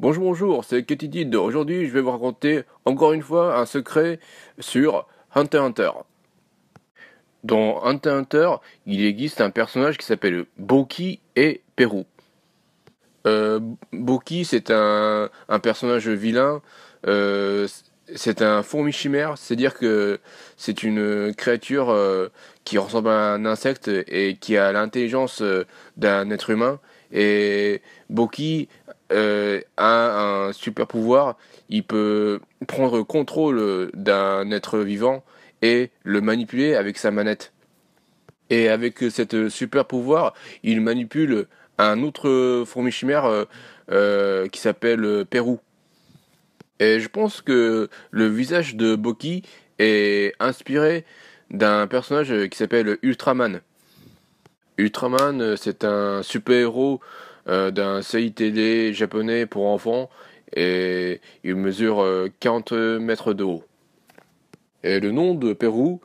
Bonjour, bonjour, c'est Ketidid. Aujourd'hui, je vais vous raconter encore une fois un secret sur Hunter Hunter. Dans Hunter Hunter, il existe un personnage qui s'appelle Boki et Peru. Euh, Boki, c'est un, personnage vilain. Euh, c'est un fourmi chimère, c'est-à-dire que c'est une créature euh, qui ressemble à un insecte et qui a l'intelligence d'un être humain et Boki euh, a un super pouvoir. Il peut prendre contrôle d'un être vivant et le manipuler avec sa manette. Et avec ce super pouvoir, il manipule un autre fourmi chimère euh, euh, qui s'appelle Pérou. Et je pense que le visage de Boki est inspiré d'un personnage qui s'appelle Ultraman. Ultraman, euh, c'est un super-héros euh, d'un CITD japonais pour enfants et il mesure 40 euh, mètres de haut. Et le nom de Pérou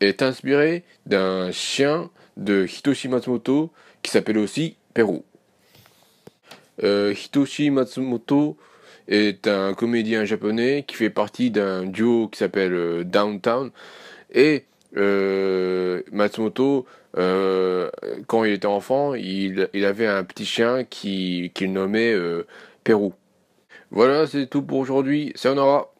est inspiré d'un chien de Hitoshi Matsumoto qui s'appelle aussi Pérou. Hitoshi Matsumoto est un comédien japonais qui fait partie d'un duo qui s'appelle Downtown et Matsumoto, euh, quand il était enfant, il, avait un petit chien qu'il nommait euh, Pérou. Voilà, c'est tout pour aujourd'hui. aura